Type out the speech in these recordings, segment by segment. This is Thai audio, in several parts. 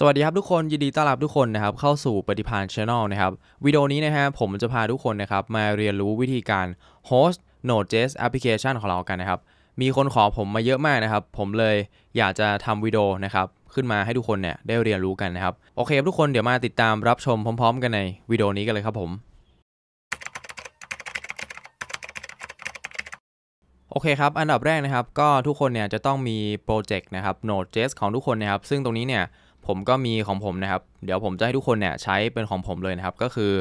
สวัสดีครับทุกคนยินดีต้อนรับทุกคนนะครับเข้าสู่ปฏิพานช a n e l นะครับวิดีโอนี้นะฮะผมจะพาทุกคนนะครับ มาเรียนรู้วิธีการฮสต์ Node.js แอปพลิเคชันของเรากันนะครับมีคนขอผมมาเยอะมากนะครับ ผมเลยอยากจะทำวิดีโอนะครับขึ้นมาให้ทุกคนเนี่ยได้เรียนรู้กันนะครับโอเคทุกคนเดี๋ยวมาติดตามรับชมพร้อมๆ กันในวิดีโอนี้กันเลยครับผม โอเคครับอันดับแรกนะครับ ก็ทุกคนเนี่ยจะต้องมีโปรเจกต์นะครับ Node.js ของทุกคนนะครับ ซึ่งตรงนี้เนี่ยผมก็มีของผมนะครับ เดี๋ยวผมจะให้ทุกคนเนี่ยใช้เป็นของผมเลยนะครับ ก็คือ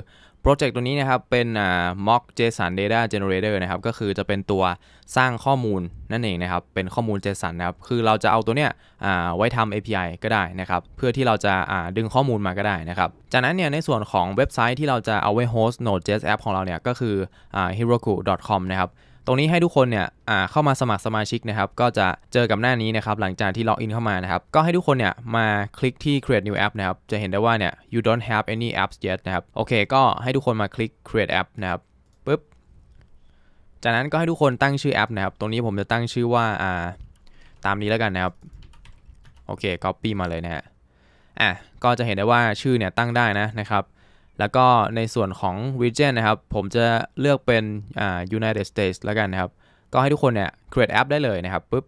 โปรเจกต์ตัวนี้นะครับเป็นอ่า mock json data generator นะครับ ก็คือจะเป็นตัวสร้างข้อมูลนั่นเองนะครับ เป็นข้อมูล json นะครับ คือเราจะเอาตัวเนี้ยอ่าไว้ทำ API ก็ได้นะครับ เพื่อที่เราจะอ่าดึงข้อมูลมาก็ได้นะครับ จากนั้นเนี่ยในส่วนของเว็บไซต์ที่เราจะเอาไว้ host node.js app ของเราเนี่ย ก็คืออ่า heroku.com นะครับตรงนี้ให้ทุกคนเนี่ยเข้ามาสมัครสมาชิกนะครับ ก็จะเจอกับหน้านี้นะครับ หลังจากที่ล็อกอินเข้ามานะครับ ก็ให้ทุกคนเนี่ยมาคลิกที่ create new app นะครับ จะเห็นได้ว่าเนี่ย you don't have any apps yet นะครับ โอเค ก็ให้ทุกคนมาคลิก create app นะครับปุ๊บ จากนั้นก็ให้ทุกคนตั้งชื่อแอปนะครับ ตรงนี้ผมจะตั้งชื่อว่า่า ตามนี้แล้วกันนะครับ โอเค copy มาเลยนะฮะ อ่ะ ก็จะเห็นได้ว่าชื่อเนี่ยตั้งได้นะนะครับแล้วก็ในส่วนของ region นะครับ ผมจะเลือกเป็นอ่า United States แล้วกันนะครับ ก็ให้ทุกคนเนี่ย create app ได้เลยนะครับปุ๊บ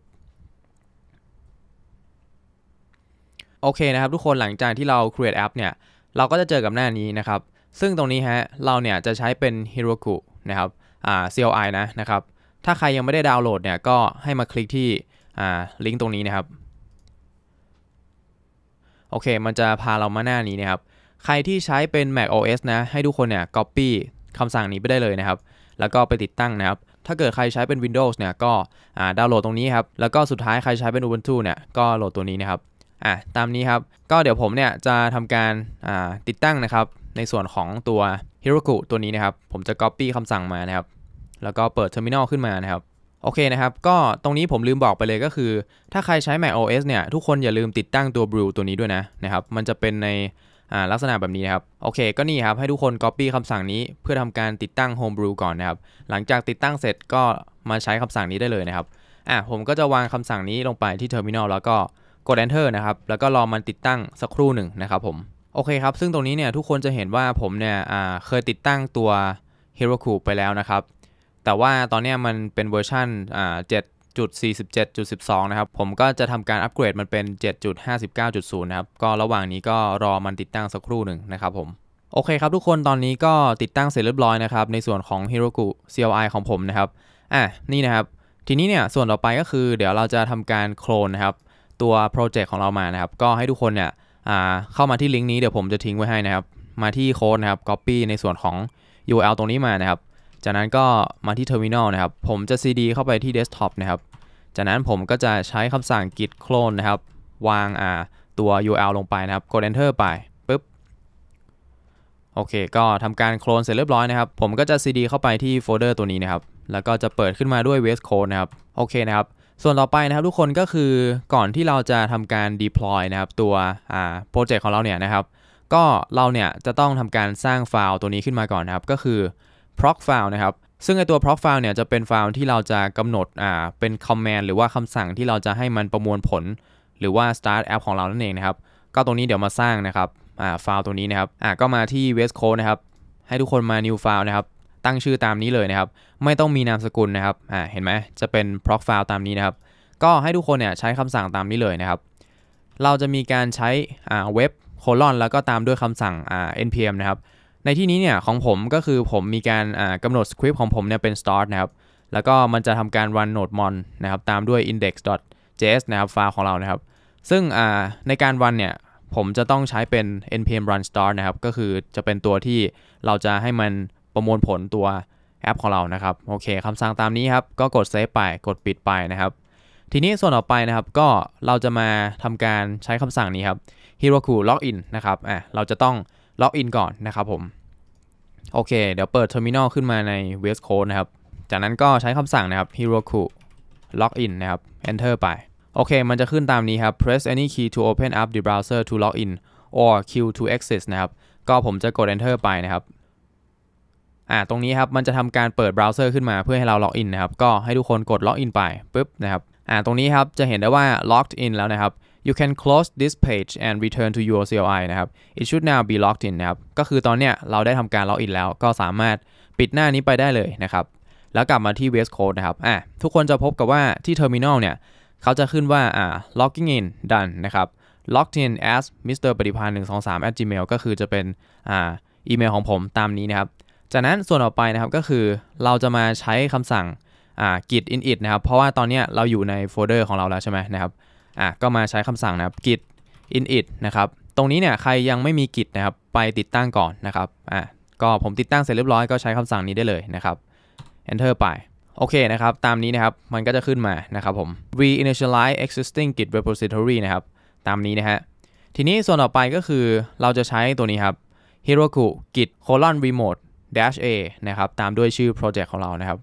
โอเคนะครับทุกคนหลังจากที่เรา create app เนี่ยเราก็จะเจอกับหน้านี้นะครับ ซึ่งตรงนี้ฮะเราเนี่ยจะใช้เป็น Heroku นะครับอ่า CLI นะนะครับ ถ้าใครยังไม่ได้ดาวน์โหลดเนี่ยก็ให้มาคลิกที่อ่าลิงก์ตรงนี้นะครับโอเค มันจะพาเรามาหน้านี้นะครับใครที่ใช้เป็น Mac OS นะให้ทุกคนเนี่ย Copy คำสั่งนี้ไปได้เลยนะครับ แล้วก็ไปติดตั้งนะครับ ถ้าเกิดใครใช้เป็น Windows เนี่ย ก็ดาวน์โหลดตรงนี้ครับ แล้วก็สุดท้ายใครใช้เป็น Ubuntu เนี่ย ก็โหลดตัวนี้นะครับ อ่ะตามนี้ครับ ก็เดี๋ยวผมเนี่ยจะทำการติดตั้งนะครับ ในส่วนของตัว Heroku ตัวนี้นะครับ ผมจะ Copy คำสั่งมานะครับ แล้วก็เปิด Terminal ขึ้นมานะครับ โอเคนะครับ ก็ตรงนี้ผมลืมบอกไปเลยก็คือ ถ้าใครใช้ Mac OS เนี่ย ทุกคนอย่าลืมติดตั้งตัว Brew ตัวนี้ด้วยนะ นะครับ มันจะเป็นในอ่าลักษณะแบบนี้นะครับโอเคก็นี่ครับให้ทุกคน Copy คำสั่งนี้เพื่อทำการติดตั้ง Homebrew ก่อนนะครับหลังจากติดตั้งเสร็จก็มาใช้คำสั่งนี้ได้เลยนะครับอ่าผมก็จะวางคำสั่งนี้ลงไปที่เทอร์มินอลแล้วก็ กด Enter นะครับ แล้วก็รอมันติดตั้งสักครู่หนึ่งนะครับ ผมโอเคครับซึ่งตรงนี้เนี่ยทุกคนจะเห็นว่าผมเนี่ยอ่าเคยติดตั้งตัว Heroku ไปแล้วนะครับแต่ว่าตอนนี้มันเป็นเวอร์ชันอ่า7 7.47.12นะครับ ผมก็จะทำการอัปเกรดมันเป็น 7.59.0 นะครับ ก็ระหว่างนี้ก็รอมันติดตั้งสักครู่หนึ่งนะครับผม โอเคครับ ทุกคน ตอนนี้ก็ติดตั้งเสร็จเรียบร้อยนะครับ ในส่วนของ Heroku CLI ของผมนะครับอ่ะนี่นะครับ ทีนี้เนี่ยส่วนต่อไปก็คือเดี๋ยวเราจะทำการโคลนนะครับ ตัวโปรเจกต์ของเรามานะครับ ก็ให้ทุกคนเนี่ยเข้ามาที่ลิงก์นี้เดี๋ยวผมจะทิ้งไว้ให้นะครับ มาที่โค้ดนะครับ Copy ในส่วนของ URL ตรงนี้มานะครับจากนั้นก็มาที่เทอร์มินอลนะครับ ผมจะ CD เข้าไปที่เดสก์ท็อปนะครับ จากนั้นผมก็จะใช้คำสั่ง git clone นะครับ วางอ่าตัว URL ลงไปนะครับกด enter ไปปึ๊บ โอเค ก็ทำการโคลนเสร็จเรียบร้อยนะครับ ผมก็จะ CD เข้าไปที่โฟลเดอร์ตัวนี้นะครับ แล้วก็จะเปิดขึ้นมาด้วย VS Code นะครับ โอเคนะครับ ส่วนต่อไปนะครับ ทุกคนก็คือก่อนที่เราจะทำการ deploy นะครับตัวอ่าโปรเจกต์ของเราเนี่ยนะครับ ก็เราเนี่ยจะต้องทำการสร้างไฟล์ตัวนี้ขึ้นมาก่อนนะครับก็คือ proc file นะครับ ซึ่งไอตัว proc file เนี่ยจะเป็นไฟล์ที่เราจะกำหนดอ่าเป็น command หรือว่าคำสั่งที่เราจะให้มันประมวลผล หรือว่า start app ของเรานั่นเองนะครับ ก็ตรงนี้เดี๋ยวมาสร้างนะครับอ่าไฟล์ตัวนี้นะครับอ่าก็มาที่ VS Code นะครับ ให้ทุกคนมา new file นะครับ ตั้งชื่อตามนี้เลยนะครับ ไม่ต้องมีนามสกุลนะครับอ่าเห็นไหมจะเป็น proc file ตามนี้นะครับ ก็ให้ทุกคนเนี่ยใช้คำสั่งตามนี้เลยนะครับ เราจะมีการใช้อ่าเว็บโคลอนแล้วก็ตามด้วยคำสั่งอ่า npm นะครับในที่นี้เนี่ยของผมก็คือผมมีการกำหนดสคริปต์ของผมเนี่ยเป็น start นะครับ แล้วก็มันจะทำการ run node mon นะครับ ตามด้วย index.js นะครับไฟล์ของเรานะครับ ซึ่งในการ run เนี่ยผมจะต้องใช้เป็น npm run start นะครับก็คือจะเป็นตัวที่เราจะให้มันประมวลผลตัวแอปของเรานะครับโอเคคำสั่งตามนี้ครับก็กด save ไปกดปิดไปนะครับทีนี้ส่วนต่อไปนะครับก็เราจะมาทำการใช้คำสั่งนี้ครับ heroku login นะครับอ่ะเราจะต้องล็อกอินก่อนนะครับผมโอเคเดี๋ยวเปิดเทอร์มินอลขึ้นมาใน VS Code นะครับ จากนั้นก็ใช้คำสั่งนะครับ Heroku login นะครับ enter ไป โอเค มันจะขึ้นตามนี้ครับ press any key to open up the browser to log in or Q to access นะครับ ก็ผมจะกด enter ไปนะครับอ่าตรงนี้ครับ มันจะทำการเปิดเบราว์เซอร์ขึ้นมาเพื่อให้เราล็อกอินนะครับ ก็ให้ทุกคนกดล็อกอินไปปุ๊บนะครับอ่าตรงนี้ครับ จะเห็นได้ว่า logged in แล้วนะครับ you can close this page and return to your CLI นะครับ it should now be logged in นะครับก็คือตอนเนี้ยเราได้ทำการล็อกอินแล้ว ก็สามารถปิดหน้านี้ไปได้เลยนะครับ แล้วกลับมาที่ VS Code นะครับอ่ะทุกคนจะพบกับว่า ที่ Terminal เนี่ยเขาจะขึ้นว่าอ่า logging in done นะครับ logged in as mr ปฏิพันธ์123 at gmail ก็คือจะเป็นอ่าอีเมลของผมตามนี้นะครับจากนั้นส่วนต่อไปนะครับก็คือ เราจะมาใช้คำสั่งอ่า git init นะครับ เพราะว่าตอนเนี้ยเราอยู่ในโฟลเดอร์ของเราแล้วใช่ไหมนะครับอ่ะก็มาใช้คำสั่งนะครับ git init นะครับตรงนี้เนี่ยใครยังไม่มี git นะครับไปติดตั้งก่อนนะครับอ่ะก็ผมติดตั้งเสร็จเรียบร้อยก็ใช้คำสั่งนี้ได้เลยนะครับ enter ไปโอเคนะครับตามนี้นะครับมันก็จะขึ้นมานะครับผม reinitialize existing git repository นะครับตามนี้นะฮะทีนี้ส่วนต่อไปก็คือเราจะใช้ตัวนี้ครับ heroku git colon remote dash a นะครับตามด้วยชื่อโปรเจกต์ของเรานะครับ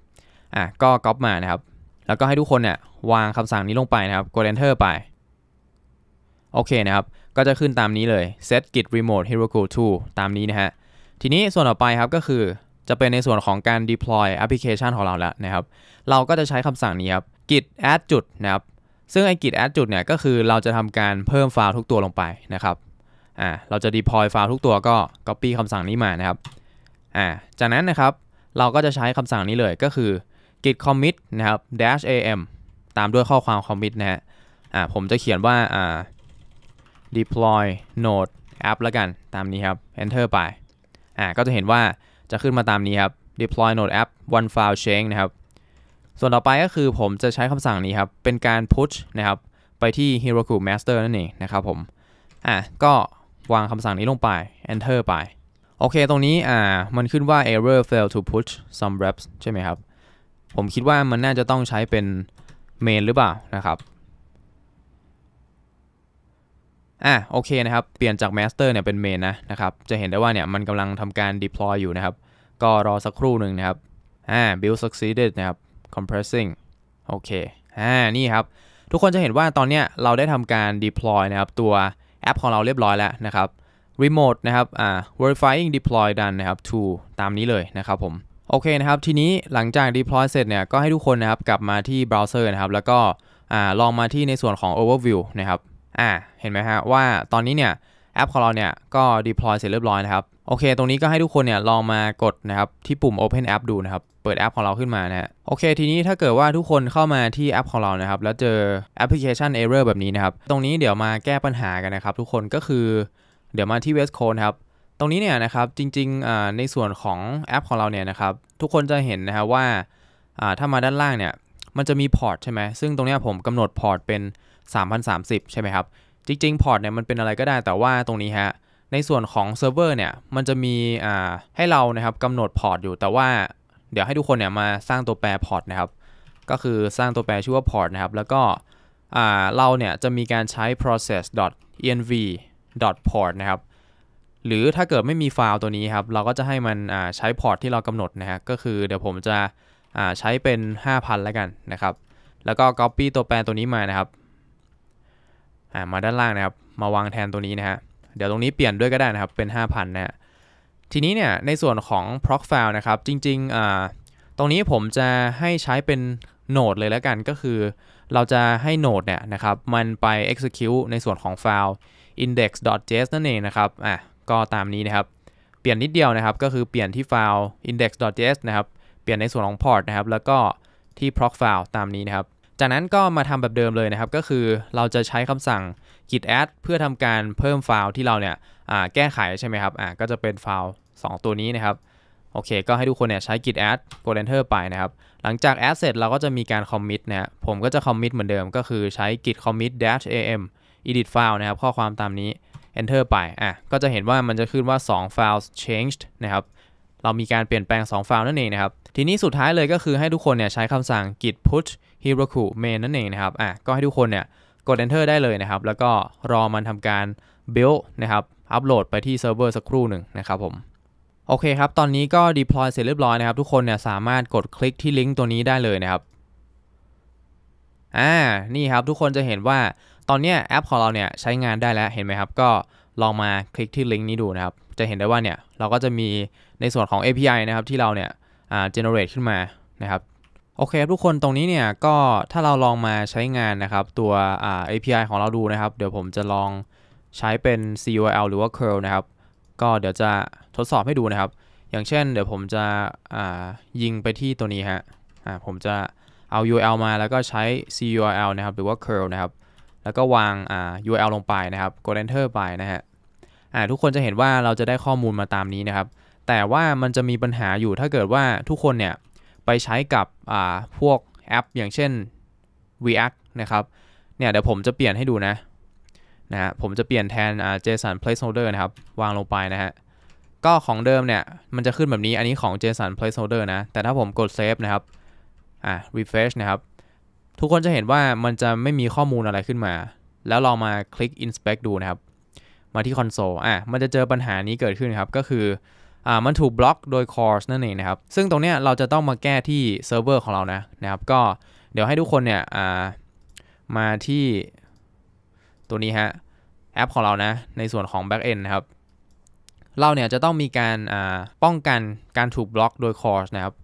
อ่ะก็ก๊อปมานะครับ แล้วก็ให้ทุกคนเนี่ยวางคำสั่งนี้ลงไปนะครับกด enter ไปโอเคนะครับ ก็จะขึ้นตามนี้เลย set git remote heroku 2ตามนี้นะฮะทีนี้ส่วนต่อไปครับก็คือจะเป็นในส่วนของการ deploy application ของเราแล้วนะครับเราก็จะใช้คำสั่งนี้ครับ git add จุดนะครับซึ่งไอ้ git add จุดเนี่ยก็คือเราจะทำการเพิ่มไฟล์ทุกตัวลงไปนะครับอ่าเราจะ deploy ไฟล์ทุกตัวก็ copy คำสั่งนี้มานะครับอ่าจากนั้นนะครับเราก็จะใช้คำสั่งนี้เลยก็คือ git commit นะครับ dash am ตามด้วยข้อความคอมมิตนะฮะ อ่าผมจะเขียนว่า อ่า deploy node app ละกันตามนี้ครับ enter ไป อ่าก็จะเห็นว่าจะขึ้นมาตามนี้ครับ deploy node app one file change นะครับ ส่วนต่อไปก็คือผมจะใช้คำสั่งนี้ครับ เป็นการ push นะครับ ไปที่ heroku master นั่นเองนะครับผม อ่าก็วางคำสั่งนี้ลงไป enter ไป โอเค ตรงนี้ อ่ามันขึ้นว่า error fail to push some reps ใช่ไหมครับ ผมคิดว่ามันน่าจะต้องใช้เป็นเมนหรือเปล่า นะครับอ่ะโอเคนะครับเปลี่ยนจากมสเตอร์เนี่ยเป็นเมนนะนะครับ จะเห็นได้ว่าเนี่ยมันกำลังทำการ deploy อยู่นะครับ ก็รอสักครู่หนึ่งนะครับอ่า build succeeded นะครับ compressing โอเคอ่านี่ครับ ทุกคนจะเห็นว่าตอนเนี้ยเราได้ทำการ deploy นะครับตัวแอปของเราเรียบร้อยแล้วนะครับ remote นะครับอ่า verifying deploy done นะครับ to ตามนี้เลยนะครับผมโอเคนะครับทีนี้หลังจาก deploy เสร็จเนี่ยก็ให้ทุกคนนะครับกลับมาที่เบราว์เซอร์นะครับ แล้วก็ลองมาที่ในส่วนของ overview นะครับอ่าเห็นไหมฮะว่าตอนนี้เนี่ยแอปของเราเนี่ยก็ deploy เสร็จเรียบร้อยนะครับโอเค ตรงนี้ก็ให้ทุกคนเนี่ยลองมากดนะครับที่ปุ่ม open app ดูนะครับเปิดแอปของเราขึ้นมานะฮะโอเคทีนี้ถ้าเกิดว่าทุกคนเข้ามาที่แอปของเรานะครับแล้วเจอ application error แบบนี้นะครับ ตรงนี้เดี๋ยวมาแก้ปัญหากันนะครับทุกคนก็คือเดี๋ยวมาที่ VS Code ครับตรงนี้เนี่ยนะครับจริงๆในส่วนของแอปของเราเนี่ยนะครับ ทุกคนจะเห็นนะครับว่าถ้ามาด้านล่างเนี่ยมันจะมีพอร์ตใช่ไหมซึ่งตรงนี้ผมกำหนดพอร์ตเป็น 3030 ใช่ไหมครับ จริงๆพอร์ตเนี่ยมันเป็นอะไรก็ได้ แต่ว่าตรงนี้ฮะในส่วนของเซิร์ฟเวอร์เนี่ยมันจะมีให้เรานะครับกำหนดพอร์ตอยู่ แต่ว่าเดี๋ยวให้ทุกคนเนี่ยมาสร้างตัวแปรพอร์ตนะครับก็คือสร้างตัวแปร ชื่อว่าพอร์ตนะครับแล้วก็เราเนี่ยจะมีการใช้ process env port นะครับหรือถ้าเกิดไม่มีฟาวตัวนี้ครับ เราก็จะให้มันใช้พอร์ตที่เรากำหนดนะฮะก็คือเดี๋ยวผมจะใช้เป็น 5,000 แล้วกันนะครับ แล้วก็ Copy ตัวแปรตัวนี้มานะครับมาด้านล่างนะครับมาวางแทนตัวนี้นะฮะเดี๋ยวตรงนี้เปลี่ยนด้วยก็ได้นะครับ เป็น 5,000นะฮะทีนี้เนี่ยในส่วนของ proc file นะครับจริงๆตรงนี้ผมจะให้ใช้เป็นโนดเลยแล้วกัน ก็คือ เราจะให้โนดเนี่ยนะครับมันไป execute ในส่วนของ file index.js นั่นเองนะครับอ่ะก็ตามนี้นะครับ เปลี่ยนนิดเดียวนะครับ ก็คือเปลี่ยนที่ไฟล์ index.js นะครับ เปลี่ยนในส่วนของ port นะครับ แล้วก็ที่ proc file ตามนี้นะครับ จากนั้นก็มาทำแบบเดิมเลยนะครับ ก็คือเราจะใช้คำสั่ง git add เพื่อทำการเพิ่มไฟล์ที่เราเนี่ยแก้ไขใช่ไหมครับก็จะเป็นไฟล์ 2 ตัวนี้นะครับ โอเค ก็ให้ทุกคนเนี่ยใช้ git add o ด enter ไปนะครับ หลังจาก add เสร็จเราก็จะมีการ commit นะะผมก็จะ commit เหมือนเดิม ก็คือใช้ git commit dash am edit file นะครับ ข้อความตามนี้ enter ไป อ่ะ ก็จะเห็นว่ามันจะขึ้นว่า 2 files changed นะครับ เรามีการเปลี่ยนแปลง2 f ฟ l e นั่นเองนะครับ ทีนี้สุดท้ายเลยก็คือให้ทุกคนเนี่ยใช้คำสั่ง git push heroku main นั่นเองนะครับ อ่ะ ก็ให้ทุกคนเนี่ยกด enter ได้เลยนะครับ แล้วก็รอมันทำการ build นะครับ อัปโหลดไปที่เซิร์ฟเวอร์สักครู่หนึ่งนะครับผม โอเคครับ ตอนนี้ก็ deploy เสร็จเรียบร้อยนะครับ ทุกคนเนี่ยสามารถกดคลิกที่ลิงก์ตัวนี้ได้เลยนะครับ อ่า นี่ครับทุกคนจะเห็นว่าตอนนี้แอป ของเราเนี่ยใช้งานได้แล้วเห็นไหมครับ ก็ลองมาคลิกที่ลิงก์นี้ดูนะครับจะเห็นได้ว่าเนี่ยเราก็จะมีในส่วนของ API นะครับที่เราเนี่ยอ่า generate ขึ้นมานะครับโอเคทุกคนตรงนี้เนี่ยก็ถ้าเราลองมาใช้งานนะครับตัวอ่า API ของเราดูนะครับ เดี๋ยวผมจะลองใช้เป็น curl หรือว่า curl นะครับก็เดี๋ยวจะทดสอบให้ดูนะครับ อย่างเช่น เดี๋ยวผมจะอ่ายิงไปที่ตัวนี้ฮะอ่าผมจะเอา URL มาแล้วก็ใช้ curl นะครับ หรือว่า curl นะครับแล้วก็วางอ่า URL ลงไปนะครับกด enter ไปนะฮะ อ่า ทุกคนจะเห็นว่าเราจะได้ข้อมูลมาตามนี้นะครับ แต่ว่ามันจะมีปัญหาอยู่ถ้าเกิดว่าทุกคนเนี่ยไปใช้กับอ่าพวกแอปอย่างเช่น React นะครับ เนี่ยเดี๋ยวผมจะเปลี่ยนให้ดูนะนะฮะ ผมจะเปลี่ยนแทนอ่า JSON placeholder นะครับ วางลงไปนะฮะ ก็ของเดิมเนี่ย มันจะขึ้นแบบนี้อันนี้ของ JSON placeholder นะ แต่ถ้าผมกด save นะครับ อ่า refresh นะครับทุกคนจะเห็นว่ามันจะไม่มีข้อมูลอะไรขึ้นมา แล้วลองมาคลิก inspect ดูนะครับ มาที่คอนโซลอ่ะ มันจะเจอปัญหานี้เกิดขึ้นครับ ก็คือ อ่า มันถูกบล็อกโดย course นั่นเองนะครับ ซึ่งตรงเนี้ยเราจะต้องมาแก้ที่เซิร์ฟเวอร์ของเรานะนะครับ ก็เดี๋ยวให้ทุกคนเนี่ย อ่า มาที่ ตัวนี้ฮะแอปของเรานะ ในส่วนของ backend นะครับ เราเนี่ยจะต้องมีการ อ่า ป้องกันการถูกบล็อกโดย course นะครับ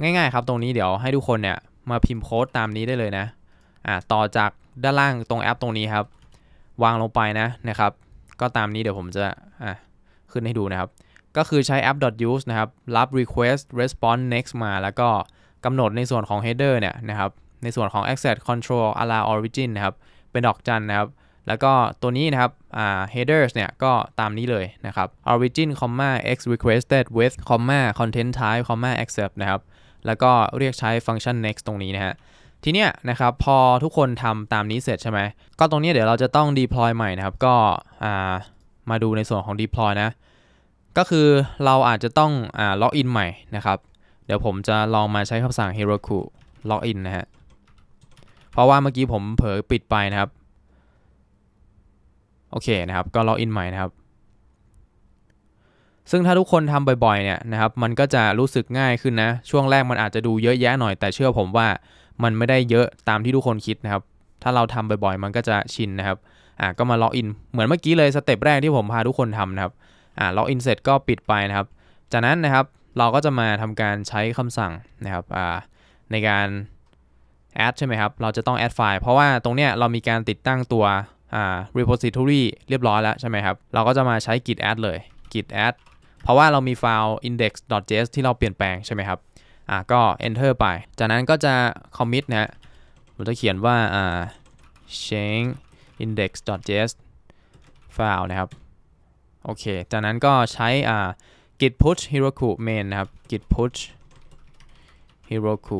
ง่ายๆครับตรงนี้เดี๋ยวให้ทุกคนเนี่ยมาพิมพ์โค้ดตามนี้ได้เลยนะอ่าต่อจากด้านล่างตรงแอปตรงนี้ครับ วางลงไปนะนะครับ ก็ตามนี้เดี๋ยวผมจะอ่าขึ้นให้ดูนะครับ ก็คือใช้ app.use นะครับรับ request response next มา แล้วก็กำหนดในส่วนของ header เนี่ยนะครับ ในส่วนของ access control allow origin นะครับ เป็นดอกจันนะครับ แล้วก็ตัวนี้นะครับ headers เนี่ยก็ตามนี้เลยนะครับ origin comma x requested with comma content type comma accept นะครับแล้วก็เรียกใช้ฟังก์ชัน next ตรงนี้นะฮะ ทีเนี้ยนะครับพอทุกคนทำตามนี้เสร็จใช่ไหมก็ตรงนี้เดี๋ยวเราจะต้อง deploy ใหม่นะครับ ก็มาดูในส่วนของ deploy นะ ก็คือเราอาจจะต้องอ่าล็อกอินใหม่นะครับ เดี๋ยวผมจะลองมาใช้คำสั่ง heroku login นะฮะ เพราะว่าเมื่อกี้ผมเผลอปิดไปนะครับ โอเคนะครับ ก็ล็อกอินใหม่นะครับซึ่งถ้าทุกคนทำบ่อยๆเนี่ยนะครับมันก็จะรู้สึกง่ายขึ้นนะช่วงแรกมันอาจจะดูเยอะแยะหน่อย แต่เชื่อผมว่ามันไม่ได้เยอะตามที่ทุกคนคิดนะครับ ถ้าเราทำบ่อยๆ มันก็จะชินนะครับอ่าก็มาล็อกอินเหมือนเมื่อกี้เลยสเต็ปแรกที่ผมพาทุกคนทำนะครับอ่าล็อกอินเสร็จก็ปิดไปนะครับ จากนั้นนะครับเราก็จะมาทำการใช้คำสั่งนะครับอ่าในการแอดใช่ไหมครับ เราจะต้องแอดไฟล์เพราะว่าตรงเนี้ยเรามีการติดตั้งตัวอ่า repository เรียบร้อยแล้วใช่ไหมครับเราก็จะมาใช้ git add เลย git add เพราะว่าเรามีไฟล์ index.js ที่เราเปลี่ยนแปลงใช่ไหมครับ อ่ะก็ enter ไป จากนั้นก็จะ commit นะผมจะเขียนว่าอ่า change index.js file นะครับ โอเค จากนั้นก็ใช้อ่า git push heroku main นะครับ git push heroku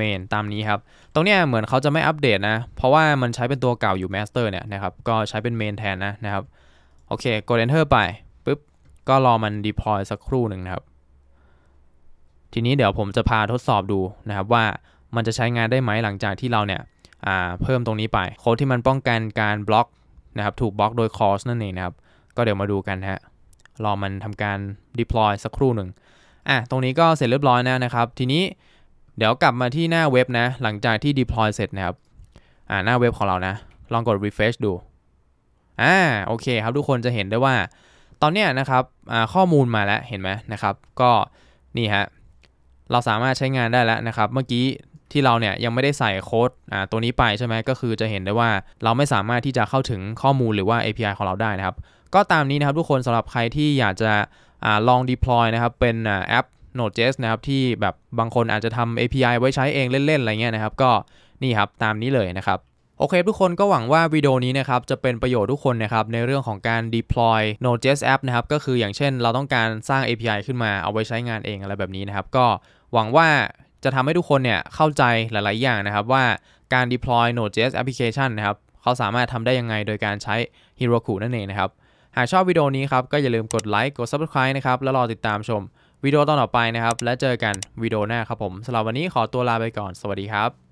main ตามนี้ครับ ตรงนี้เหมือนเขาจะไม่อัปเดตนะ เพราะว่ามันใช้เป็นตัวเก่าอยู่ master เนี่ยนะครับ ก็ใช้เป็น main แทนนะนะครับ โอเค กด enter ไปก็รอมัน deploy สักครู่หนึ่งนะครับทีนี้เดี๋ยวผมจะพาทดสอบดูนะครับว่ามันจะใช้งานได้ไหมหลังจากที่เราเนี่ยเพิ่มตรงนี้ไปโค้ดที่มันป้องกันการบล็อกนะครับถูกบล็อกโดยคอสนั่นเองนะครับ ก็เดี๋ยวมาดูกันฮะรอมันทำการ deploy สักครู่หนึ่งอ่ะตรงนี้ก็เสร็จเรียบร้อยแล้วนะครับ ทีนี้เดี๋ยวกลับมาที่หน้าเว็บนะหลังจากที่ deploy เสร็จนะครับอ่าหน้าเว็บของเรานะ ลองกด refresh ดูอ่าโอเคครับทุกคนจะเห็นได้ว่าตอนนี้นะครับข้อมูลมาแล้วเห็นไหมนะครับ ก็นี่ฮะเราสามารถใช้งานได้แล้วนะครับ เมื่อกี้ที่เราเนี่ยยังไม่ได้ใส่โค้ดตัวนี้ไปใช่ไหมก็คือจะเห็นได้ว่าเราไม่สามารถที่จะเข้าถึงข้อมูลหรือว่า API ของเราได้นะครับ ก็ตามนี้นะครับทุกคนสำหรับใครที่อยากจะอลอง deploy นะครับเป็นแอป Node.js นะครับ ที่แบบบางคนอาจจะทำ API ไว้ใช้เองเล่น ๆ อะไรเงี้ยนะครับ ก็นี่ครับตามนี้เลยนะครับโอเค ทุกคนก็หวังว่าวิดีโอนี้นะครับจะเป็นประโยชน์ทุกคนนะครับในเรื่องของการ deploy Node.js app นะครับก็คืออย่างเช่นเราต้องการสร้าง API ขึ้นมาเอาไว้ใช้งานเองอะไรแบบนี้นะครับ ก็หวังว่าจะทำให้ทุกคนเนี่ยเข้าใจหลาย ๆ อย่างนะครับ ว่าการ deploy Node.js application นะครับเขาสามารถทำได้ยังไงโดยการใช้ Heroku นั่นเองนะครับหากชอบวิดีโอนี้ครับก็อย่าลืมกดไลค์กด subscribe นะครับแล้วรอติดตามชมวิดีโอตอนต่อไปนะครับและเจอกันวิดีโอหน้าครับผมสำหรับวันนี้ขอตัวลาไปก่อนสวัสดีครับ